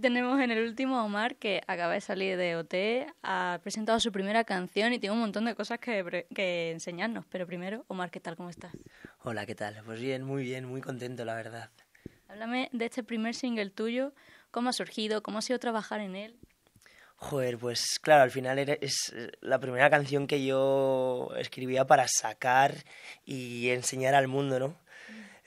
tenemos en el último Omar, que acaba de salir de OT, ha presentado su primera canción y tiene un montón de cosas que, que enseñarnos. Pero primero, Omar, ¿qué tal? ¿Cómo estás? Hola, ¿qué tal? Pues bien, muy bien, muy contento, la verdad. Háblame de este primer single tuyo, cómo ha surgido, cómo ha sido trabajar en él. Joder, pues claro, al final es eh, la primera canción que yo escribía para sacar y enseñar al mundo, ¿no? Mm.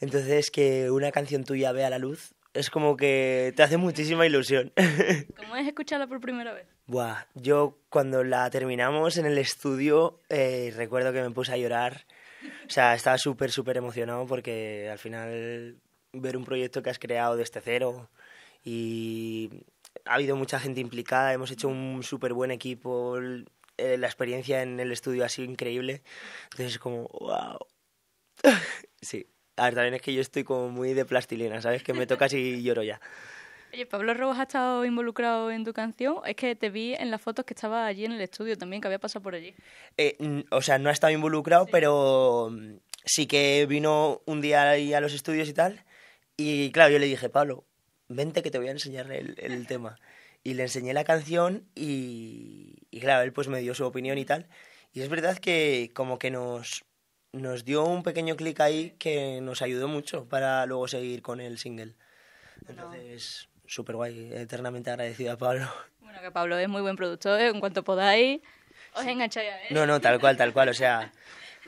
Entonces, que una canción tuya vea la luz, es como que te hace muchísima ilusión. ¿Cómo es escucharla por primera vez? Buah, yo cuando la terminamos en el estudio eh, recuerdo que me puse a llorar. O sea, estaba súper, súper emocionado porque al final ver un proyecto que has creado desde cero y ha habido mucha gente implicada, hemos hecho un súper buen equipo, eh, la experiencia en el estudio ha sido increíble. Entonces, como, wow. sí. A ver, también es que yo estoy como muy de plastilina, ¿sabes? Que me toca y lloro ya. Oye, Pablo Robos ha estado involucrado en tu canción. Es que te vi en las fotos que estaba allí en el estudio también, que había pasado por allí. Eh, o sea, no ha estado involucrado, pero mm, sí que vino un día ahí a los estudios y tal. Y claro, yo le dije, Pablo, vente que te voy a enseñar el, el tema. Y le enseñé la canción y, y claro, él pues me dio su opinión y tal. Y es verdad que como que nos nos dio un pequeño clic ahí que nos ayudó mucho para luego seguir con el single. Entonces, súper guay, eternamente agradecido a Pablo. Bueno, que Pablo es muy buen productor, ¿eh? en cuanto podáis, os engancháis a él. No, no, tal cual, tal cual, o sea,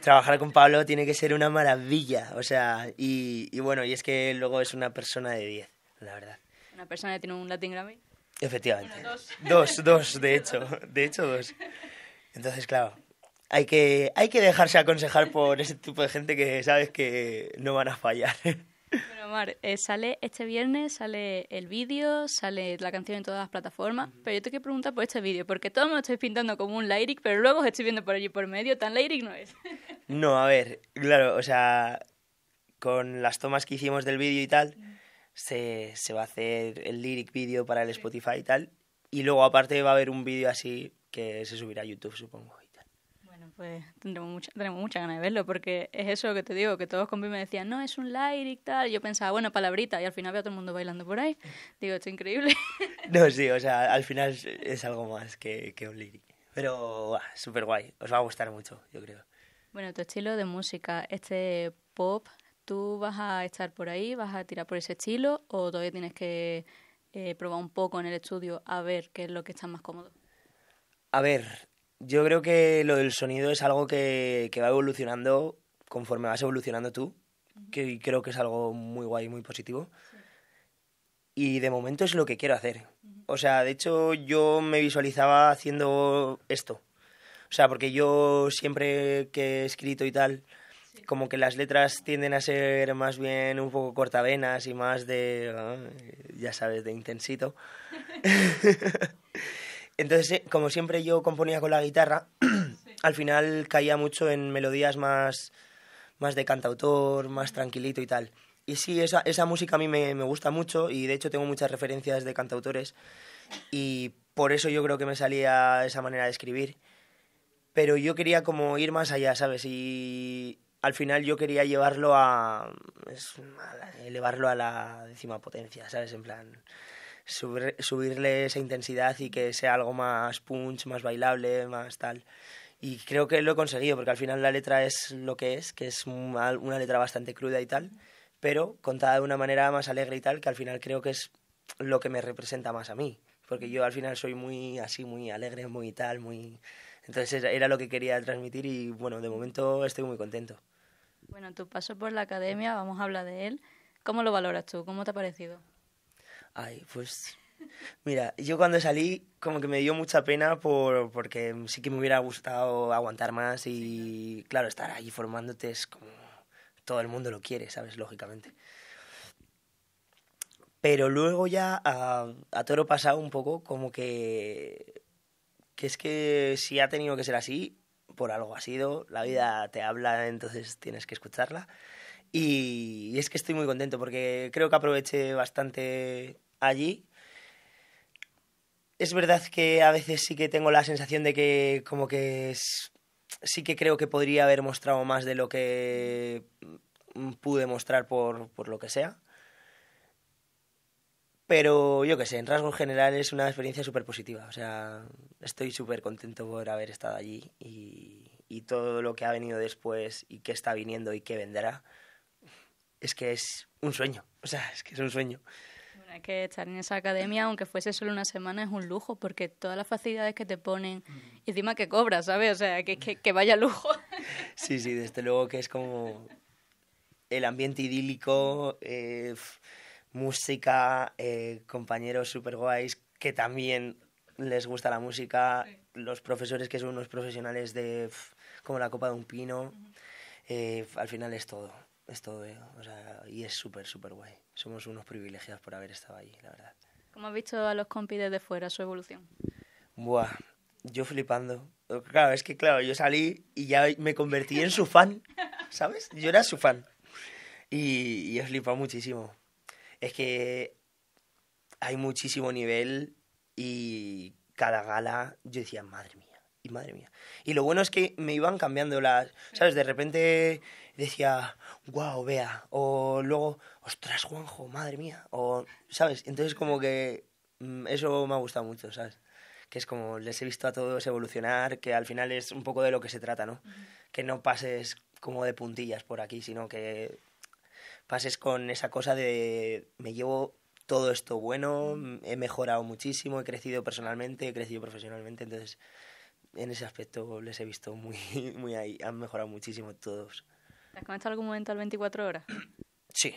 trabajar con Pablo tiene que ser una maravilla, o sea, y, bueno, y es que luego es una persona de 10, la verdad. Una persona que tiene un Latin Grammy. Efectivamente. dos. dos, dos, de hecho, de hecho dos. Entonces, claro, hay que, hay que dejarse aconsejar por ese tipo de gente que sabes que no van a fallar. Bueno, Mar, eh, sale este viernes, sale el vídeo, sale la canción en todas las plataformas, pero yo te quiero preguntar por este vídeo, porque todo me lo estoy pintando como un lyric, pero luego os estoy viendo por allí por medio, tan lyric no es. No, a ver, claro, o sea, con las tomas que hicimos del vídeo y tal, se, se, va a hacer el lyric vídeo para el Spotify y tal, y luego aparte va a haber un vídeo así que se subirá a YouTube, supongo, pues tendremos mucha, tenemos mucha ganas de verlo, porque es eso que te digo, que todos conmigo me decían, no, es un lyric, y tal. yo pensaba, bueno, palabrita, y al final veo a todo el mundo bailando por ahí. Digo, esto es increíble. No, sí, o sea, al final es algo más que, un lyric. Pero ah, súper guay, os va a gustar mucho, yo creo. Bueno, tu estilo de música, este pop, ¿tú vas a estar por ahí, vas a tirar por ese estilo o todavía tienes que eh, probar un poco en el estudio a ver qué es lo que está más cómodo? A ver, yo creo que lo del sonido es algo que, va evolucionando conforme vas evolucionando tú, que creo que es algo muy guay, muy positivo. Y de momento es lo que quiero hacer. O sea, de hecho yo me visualizaba haciendo esto. O sea, porque yo siempre que he escrito y tal, como que las letras tienden a ser más bien un poco cortavenas y más de, ah, ya sabes, de intensito. Entonces, eh, como siempre yo componía con la guitarra, al final caía mucho en melodías más, más de cantautor, más tranquilito y tal. Y sí, esa, esa música a mí me, me, gusta mucho y de hecho tengo muchas referencias de cantautores y por eso yo creo que me salía esa manera de escribir. Pero yo quería como ir más allá, ¿sabes? Y al final yo quería llevarlo a... a eh, elevarlo a la décima potencia, ¿sabes? En plan subirle esa intensidad y que sea algo más punch, más bailable, más tal. Y creo que lo he conseguido, porque al final la letra es lo que es, que es una, letra bastante cruda y tal, pero contada de una manera más alegre y tal, que al final creo que es lo que me representa más a mí. Porque yo al final soy muy así, muy alegre, muy tal, muy... Entonces era lo que quería transmitir y bueno, de momento estoy muy contento. Bueno, tu paso por la academia, vamos a hablar de él. ¿Cómo lo valoras tú? ¿Cómo te ha parecido? Ay, pues Mira, yo cuando salí como que me dio mucha pena por, porque sí que me hubiera gustado aguantar más y claro, estar allí formándote es como todo el mundo lo quiere, ¿sabes? Lógicamente. Pero luego ya a, todo toro pasado un poco como que, que es que si ha tenido que ser así, por algo ha sido, la vida te habla, entonces tienes que escucharla. y es que estoy muy contento porque creo que aproveché bastante allí. Es verdad que a veces sí que tengo la sensación de que como que sí que creo que podría haber mostrado más de lo que pude mostrar por, por lo que sea. Pero yo qué sé, en rasgo general es una experiencia súper positiva. O sea, estoy súper contento por haber estado allí y, y, todo lo que ha venido después y que está viniendo y que vendrá, es que es un sueño. O sea, es que es un sueño es que estar en esa academia, aunque fuese solo una semana, es un lujo, porque todas las facilidades que te ponen, y encima que cobras, ¿sabes? O sea, que, que, vaya lujo. Sí, sí, desde luego que es como el ambiente idílico, eh, música, eh, compañeros súper guays que también les gusta la música, los profesores que son unos profesionales de como la copa de un pino, eh, al final es todo, es todo, o sea, y es súper, súper guay somos unos privilegiados por haber estado ahí, la verdad. ¿Cómo has visto a los compis desde fuera, su evolución? Buah, yo flipando. Claro, es que claro, yo salí y ya me convertí en su fan, ¿sabes? Yo era su fan. Y, y he flipado muchísimo. Es que hay muchísimo nivel y cada gala yo decía, madre mía y madre mía. Y lo bueno es que me iban cambiando las, ¿sabes? De repente decía, wow, vea, o luego, ostras, Juanjo, madre mía, o, ¿sabes? Entonces como que mm, eso me ha gustado mucho, ¿sabes? Que es como, les he visto a todos evolucionar, que al final es un poco de lo que se trata, ¿no? Que no pases como de puntillas por aquí, sino que pases con esa cosa de, me llevo todo esto bueno, he mejorado muchísimo, he crecido personalmente, he crecido profesionalmente, entonces en ese aspecto les he visto muy, muy ahí. Han mejorado muchísimo todos. has comenzado algún momento al 24 horas? Sí.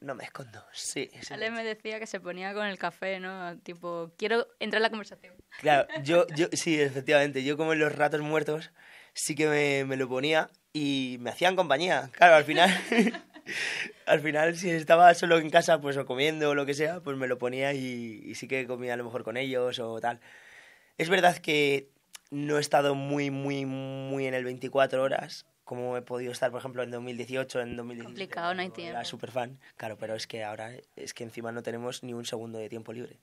No me escondo, sí. Ale me decía que se ponía con el café, ¿no? Tipo, quiero entrar en la conversación. Claro, yo, yo sí, efectivamente. Yo como en los ratos muertos sí que me, me lo ponía y me hacían compañía. Claro, al final... al final, si estaba solo en casa, pues o comiendo o lo que sea, pues me lo ponía y, y sí que comía a lo mejor con ellos o tal. Es verdad que no he estado muy, muy, muy en el 24 horas, como he podido estar, por ejemplo, en 2018, en 2019 Complicado, no hay tiempo. Era súper fan, claro, pero es que ahora, es que encima no tenemos ni un segundo de tiempo libre.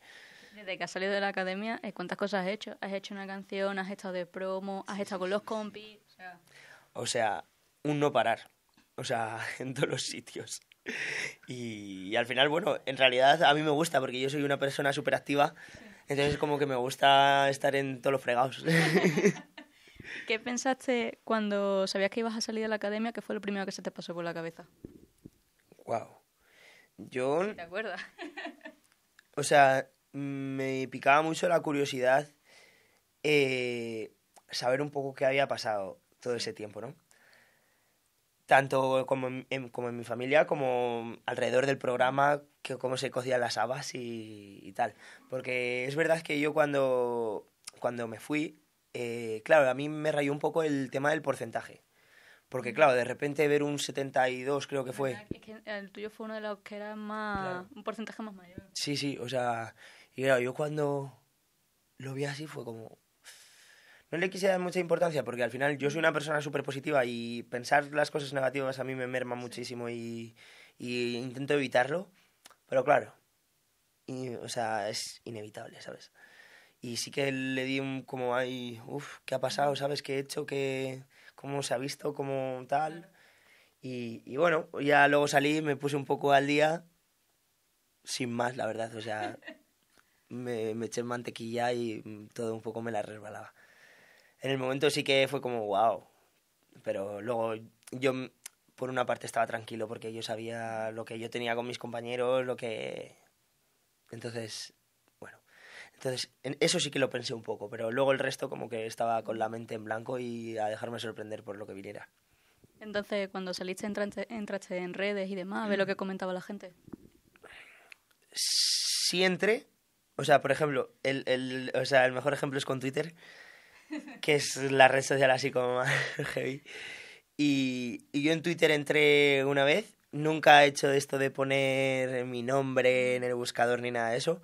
Desde que has salido de la academia, eh, ¿cuántas cosas has hecho? ¿Has hecho una canción? ¿Has estado de promo? ¿Has estado con los compis? O sea, o sea un no parar. O sea, en todos los sitios. Y, al final, bueno, en realidad a mí me gusta porque yo soy una persona súper activa. Entonces como que me gusta estar en todos los fregados. ¿Qué pensaste cuando sabías que ibas a salir de la academia? ¿Qué fue lo primero que se te pasó por la cabeza? Wow. Yo... ¿Te acuerdas? o sea, me picaba mucho la curiosidad eh, saber un poco qué había pasado todo ese tiempo, ¿no? tanto como en, como en mi familia, como alrededor del programa, que cómo se cocían las habas y, y tal. Porque es verdad que yo cuando, cuando me fui, eh, claro, a mí me rayó un poco el tema del porcentaje. Porque claro, de repente ver un 72 creo que fue... Es que el tuyo fue uno de los que era más... un porcentaje más mayor. Sí, sí, o sea... Y claro, yo cuando lo vi así fue como no le quise dar mucha importancia porque al final yo soy una persona súper positiva y pensar las cosas negativas a mí me merma muchísimo y, intento evitarlo. Pero claro, y, o sea, es inevitable, ¿sabes? Y sí que le di un como ahí, uff, ¿qué ha pasado? ¿Sabes qué he hecho? ¿Qué, ¿Cómo se ha visto? ¿Cómo tal? Y, bueno, ya luego salí, me puse un poco al día, sin más, la verdad, o sea, me, me eché mantequilla y mm, todo un poco me la resbalaba en el momento sí que fue como, wow. Pero luego yo, por una parte, estaba tranquilo porque yo sabía lo que yo tenía con mis compañeros, lo que... Entonces, bueno. Entonces, eso sí que lo pensé un poco, pero luego el resto como que estaba con la mente en blanco y a dejarme sorprender por lo que viniera. Entonces, cuando saliste, entraste, entraste en redes y demás, ve lo que comentaba la gente. Sí entré. O sea, por ejemplo, el, el, o sea, el mejor ejemplo es con Twitter. que es la red social así como más heavy. Y, yo en Twitter entré una vez, nunca he hecho esto de poner mi nombre en el buscador ni nada de eso,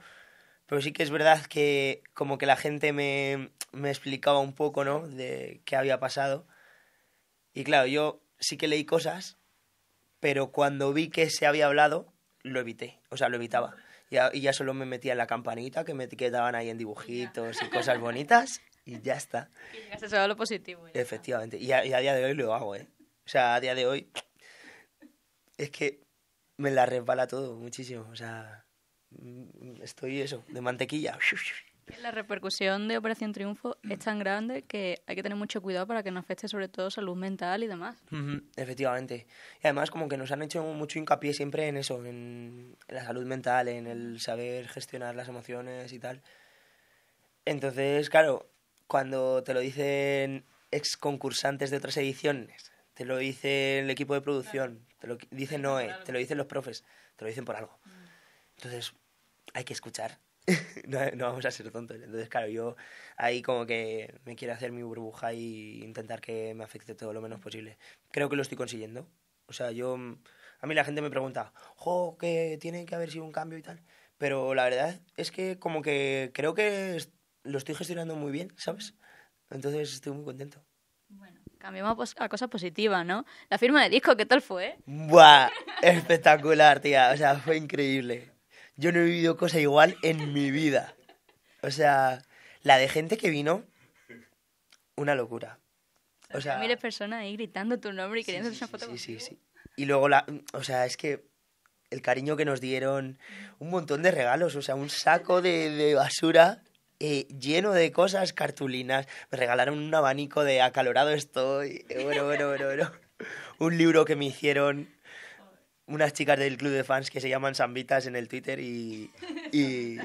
pero sí que es verdad que como que la gente me, me explicaba un poco, ¿no? De qué había pasado. Y claro, yo sí que leí cosas, pero cuando vi que se había hablado, lo evité, o sea, lo evitaba. Y ya, solo me metía en la campanita que me quedaban ahí en dibujitos y cosas bonitas y ya está. Y lo positivo. Efectivamente. Y a, día de hoy lo hago, ¿eh? O sea, a día de hoy es que me la resbala todo muchísimo. O sea, mm, estoy eso, de mantequilla. La repercusión de Operación Triunfo es tan grande que hay que tener mucho cuidado para que no afecte sobre todo salud mental y demás. efectivamente. Y además como que nos han hecho mucho hincapié siempre en eso, en la salud mental, en el saber gestionar las emociones y tal. Entonces, claro, cuando te lo dicen ex concursantes de otras ediciones, te lo dice el equipo de producción, te lo dice Noé, te lo dicen los profes, te lo dicen por algo. Mm. Entonces, hay que escuchar. no, vamos a ser tontos. Entonces, claro, yo ahí como que me quiero hacer mi burbuja y intentar que me afecte todo lo menos mm. posible. Creo que lo estoy consiguiendo. O sea, yo... A mí la gente me pregunta, jo, que tiene que haber sido un cambio y tal. Pero la verdad es que como que creo que lo estoy gestionando muy bien, ¿sabes? Entonces estoy muy contento. Bueno, cambiamos a cosas positivas, ¿no? La firma de disco, ¿qué tal fue? ¡Buah! Espectacular, tía. O sea, fue increíble. Yo no he vivido cosa igual en mi vida. O sea, la de gente que vino, una locura. O sea, miles de personas ahí gritando tu nombre y queriendo una foto. Sí, sí, sí. Y luego la, o sea, es que el cariño que nos dieron, un montón de regalos, o sea, un saco de basura eh, lleno de cosas, cartulinas. Me regalaron un abanico de acalorado estoy. Eh, bueno, bueno, bueno, Un libro que me hicieron unas chicas del club de fans que se llaman Zambitas en el Twitter y, y,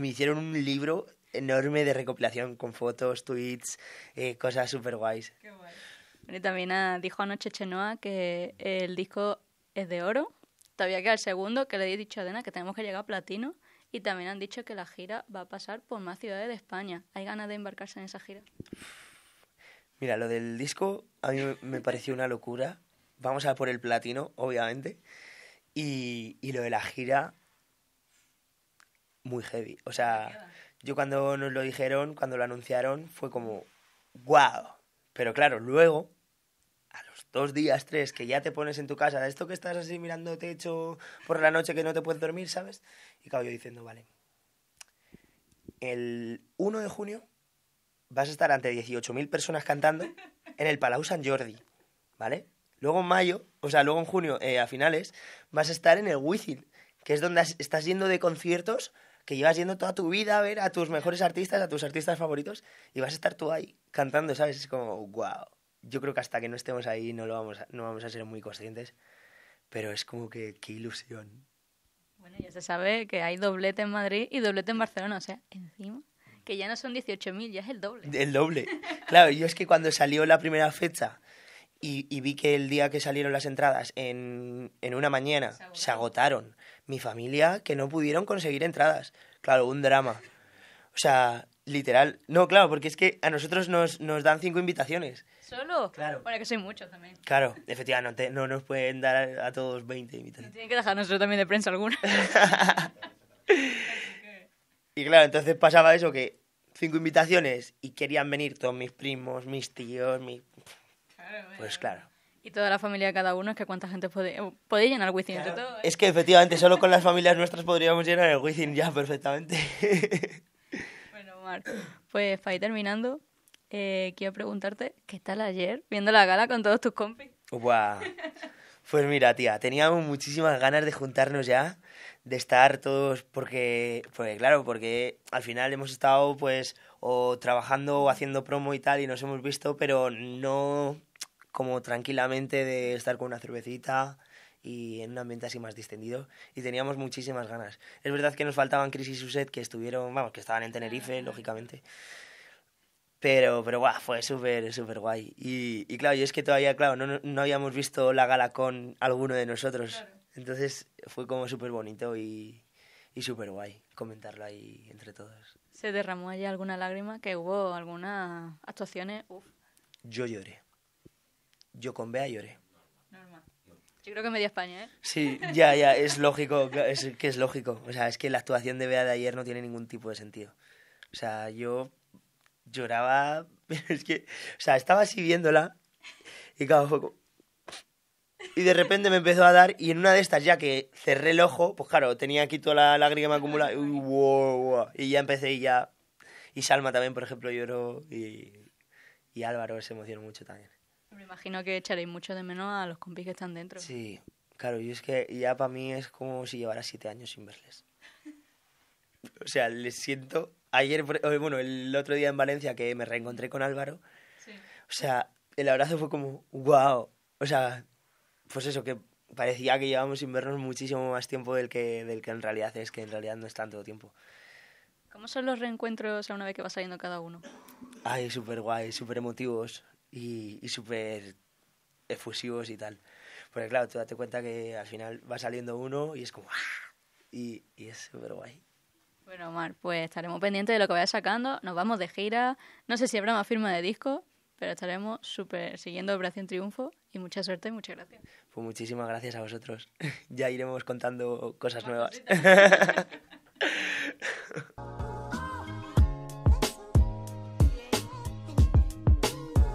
me hicieron un libro enorme de recopilación con fotos, tweets, eh, cosas súper guays. también ah, dijo anoche Chenoa que el disco es de oro. Todavía queda el segundo, que le he dicho a Dena que tenemos que llegar a platino y también han dicho que la gira va a pasar por más ciudades de España. ¿Hay ganas de embarcarse en esa gira? Mira, lo del disco a mí me pareció una locura. Vamos a por el platino, obviamente. Y, y lo de la gira, muy heavy. O sea, yo cuando nos lo dijeron, cuando lo anunciaron, fue como, wow. Pero claro, luego dos días, tres, que ya te pones en tu casa, de esto que estás así mirando techo por la noche que no te puedes dormir, ¿sabes? Y claro, yo diciendo, vale, el 1 de junio vas a estar ante 18.000 personas cantando en el Palau San Jordi, ¿vale? Luego en mayo, o sea, luego en junio, eh, a finales, vas a estar en el Wizzing, que es donde estás yendo de conciertos que llevas yendo toda tu vida a ver a tus mejores artistas, a tus artistas favoritos, y vas a estar tú ahí cantando, ¿sabes? Es como, wow yo creo que hasta que no estemos ahí no, lo vamos, a, no vamos a ser muy conscientes, pero es como que qué ilusión. Bueno, ya se sabe que hay doblete en Madrid y doblete en Barcelona, o sea, encima, que ya no son 18.000, ya es el doble. El doble. Claro, yo es que cuando salió la primera fecha y, vi que el día que salieron las entradas en, en una mañana se agotaron. se agotaron, mi familia que no pudieron conseguir entradas. Claro, un drama. O sea, literal. No, claro, porque es que a nosotros nos, nos dan cinco invitaciones solo. Claro. Bueno, que soy mucho también. Claro, efectivamente, no, nos pueden dar a todos 20 invitaciones Tienen que dejar nosotros también de prensa alguna. y claro, entonces pasaba eso que cinco invitaciones y querían venir todos mis primos, mis tíos, mi Claro, Pues claro. Y toda la familia de cada uno, es que cuánta gente puede, puede llenar el Wizzing todos. ¿eh? Es que efectivamente solo con las familias nuestras podríamos llenar el Wizzing ya perfectamente. bueno, Marco. pues ahí terminando, eh, quiero preguntarte, ¿qué tal ayer viendo la gala con todos tus compis? Pues mira, tía, teníamos muchísimas ganas de juntarnos ya, de estar todos, porque, pues claro, porque al final hemos estado pues o trabajando o haciendo promo y tal y nos hemos visto, pero no como tranquilamente de estar con una cervecita y en un ambiente así más distendido y teníamos muchísimas ganas. Es verdad que nos faltaban Crisis y Suset que estuvieron, vamos, que estaban en Tenerife, ah. lógicamente. Pero, pero guau, fue súper, súper guay. Y, y, claro, y es que todavía, claro, no, no habíamos visto la gala con alguno de nosotros. Entonces fue como súper bonito y, y súper guay comentarlo ahí entre todos. ¿Se derramó allí alguna lágrima? Que hubo algunas actuaciones. Uf. Yo lloré. Yo con Bea lloré. Normal. Yo creo que media España, ¿eh? Sí, ya, ya, es lógico, es que es lógico. O sea, es que la actuación de Bea de ayer no tiene ningún tipo de sentido. O sea, yo lloraba, es que, o sea, estaba así viéndola y cada poco... Y de repente me empezó a dar y en una de estas ya que cerré el ojo, pues claro, tenía aquí toda la lágrima acumulada y, y ya empecé y ya... Y Salma también, por ejemplo, lloró y, y Álvaro se emocionó mucho también. Me imagino que echaréis mucho de menos a los compis que están dentro. Sí, claro, y es que ya para mí es como si llevara siete años sin verles. O sea, les siento ayer, eh, bueno, el otro día en Valencia que me reencontré con Álvaro, o sea, el abrazo fue como, wow, o sea, pues eso, que parecía que llevábamos sin vernos muchísimo más tiempo del que, del que en realidad es, que en realidad no es tanto tiempo. ¿Cómo son los reencuentros a una vez que va saliendo cada uno? Ay, súper guay, súper emotivos y, y súper efusivos y tal. Porque claro, tú date cuenta que al final va saliendo uno y es como... ¡ah! Y, y es súper guay. Bueno, Omar, pues estaremos pendientes de lo que vaya sacando. Nos vamos de gira. No sé si habrá más firma de disco, pero estaremos súper siguiendo Operación Triunfo y mucha suerte y muchas gracias. Pues muchísimas gracias a vosotros. ya iremos contando cosas nuevas.